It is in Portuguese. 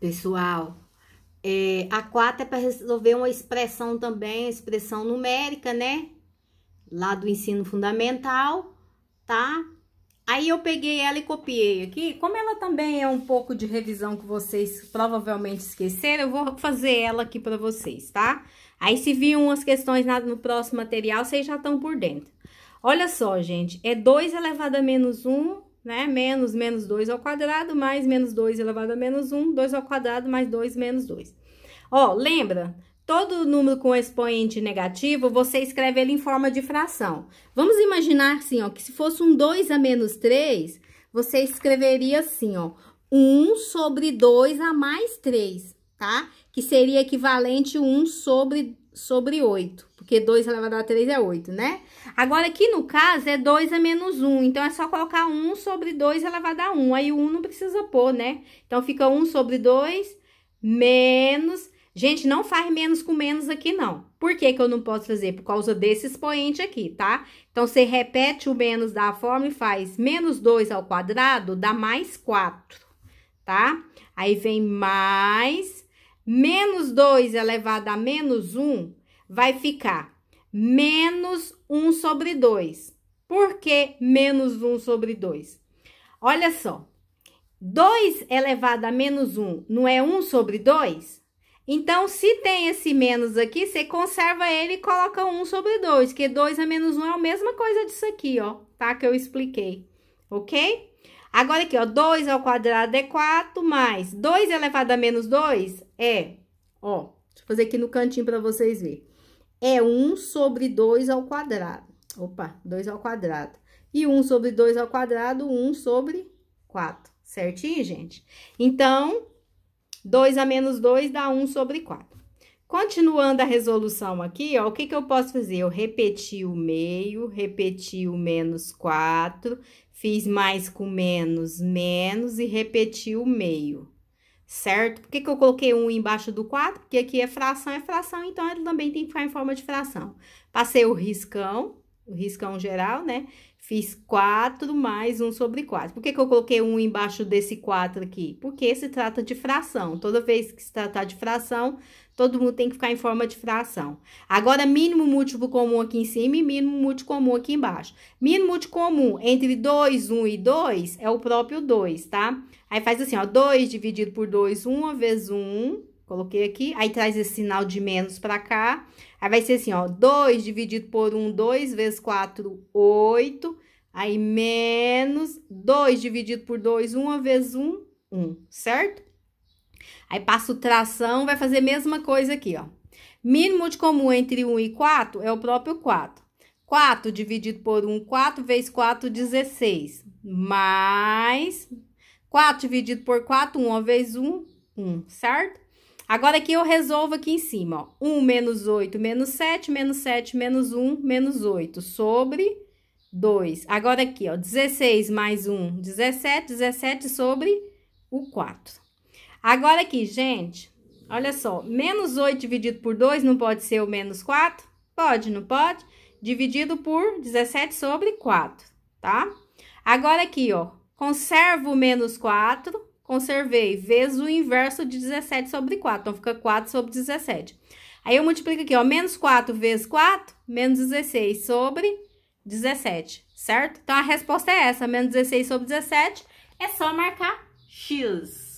Pessoal, é, a 4 é para resolver uma expressão também, expressão numérica, né? Lá do ensino fundamental, tá? Aí eu peguei ela e copiei aqui. Como ela também é um pouco de revisão que vocês provavelmente esqueceram, eu vou fazer ela aqui para vocês, tá? Aí se viu umas questões no próximo material, vocês já estão por dentro. Olha só, gente, é 2 elevado a menos 1 né? Menos menos 2 ao quadrado, mais menos 2 elevado a menos 1, 2 ao quadrado, mais 2 menos 2. Ó, lembra? Todo número com expoente negativo, você escreve ele em forma de fração. Vamos imaginar assim, ó, que se fosse um 2 a menos 3, você escreveria assim, ó, 1 sobre 2 a mais 3, tá? Que seria equivalente 1 sobre 2 sobre 8, porque 2 elevado a 3 é 8, né? Agora, aqui no caso, é 2 a menos 1, então é só colocar 1 sobre 2 elevado a 1, aí o 1 não precisa pôr, né? Então, fica 1 sobre 2 menos... Gente, não faz menos com menos aqui, não. Por que, que eu não posso fazer? Por causa desse expoente aqui, tá? Então, você repete o menos da forma e faz menos 2 ao quadrado, dá mais 4, tá? Aí, vem mais menos 2 elevado a menos 1 vai ficar menos 1 sobre 2. Por que menos 1 sobre 2? Olha só, 2 elevado a menos 1 não é 1 sobre 2? Então, se tem esse menos aqui, você conserva ele e coloca 1 sobre 2, que 2 a menos 1 é a mesma coisa disso aqui, ó, tá? Que eu expliquei, ok? Agora aqui, ó, 2 ao quadrado é 4, mais 2 elevado a menos 2 é, ó, deixa eu fazer aqui no cantinho para vocês verem. É 1 sobre 2 ao quadrado. Opa, 2 ao quadrado. E 1 sobre 2 ao quadrado, 1 sobre 4. Certinho, gente? Então, 2 a menos 2 dá 1 sobre 4. Continuando a resolução aqui, ó, o que, que eu posso fazer? Eu repeti o meio, repeti o menos 4, fiz mais com menos, menos e repeti o meio, certo? Por que, que eu coloquei um embaixo do 4? Porque aqui é fração, é fração, então ele também tem que ficar em forma de fração. Passei o riscão, o riscão geral, né? Fiz 4 mais 1 sobre 4. Por que, que eu coloquei 1 embaixo desse 4 aqui? Porque se trata de fração. Toda vez que se tratar de fração, todo mundo tem que ficar em forma de fração. Agora, mínimo múltiplo comum aqui em cima e mínimo múltiplo comum aqui embaixo. Mínimo múltiplo comum entre 2, 1 e 2 é o próprio 2, tá? Aí faz assim, ó, 2 dividido por 2, 1 vezes 1, Coloquei aqui, aí traz esse sinal de menos pra cá. Aí vai ser assim, ó, 2 dividido por 1, 2, vezes 4, 8. Aí, menos 2 dividido por 2, 1 vezes 1, 1, certo? Aí, passa o tração, vai fazer a mesma coisa aqui, ó. Mínimo de comum entre 1 e 4 é o próprio 4. 4 dividido por 1, 4, vezes 4, 16. Mais 4 dividido por 4, 1 vezes 1, 1, certo? Agora aqui eu resolvo aqui em cima, ó. 1 menos 8, menos 7, menos 7, menos 1, menos 8, sobre 2. Agora aqui, ó, 16 mais 1, 17, 17 sobre o 4. Agora aqui, gente, olha só, menos 8 dividido por 2 não pode ser o menos 4? Pode, não pode? Dividido por 17 sobre 4, tá? Agora aqui, ó, conservo o menos 4, conservei, vezes o inverso de 17 sobre 4. Então, fica 4 sobre 17. Aí, eu multiplico aqui, ó, menos 4 vezes 4, menos 16 sobre 17, certo? Então, a resposta é essa, menos 16 sobre 17, é só marcar X.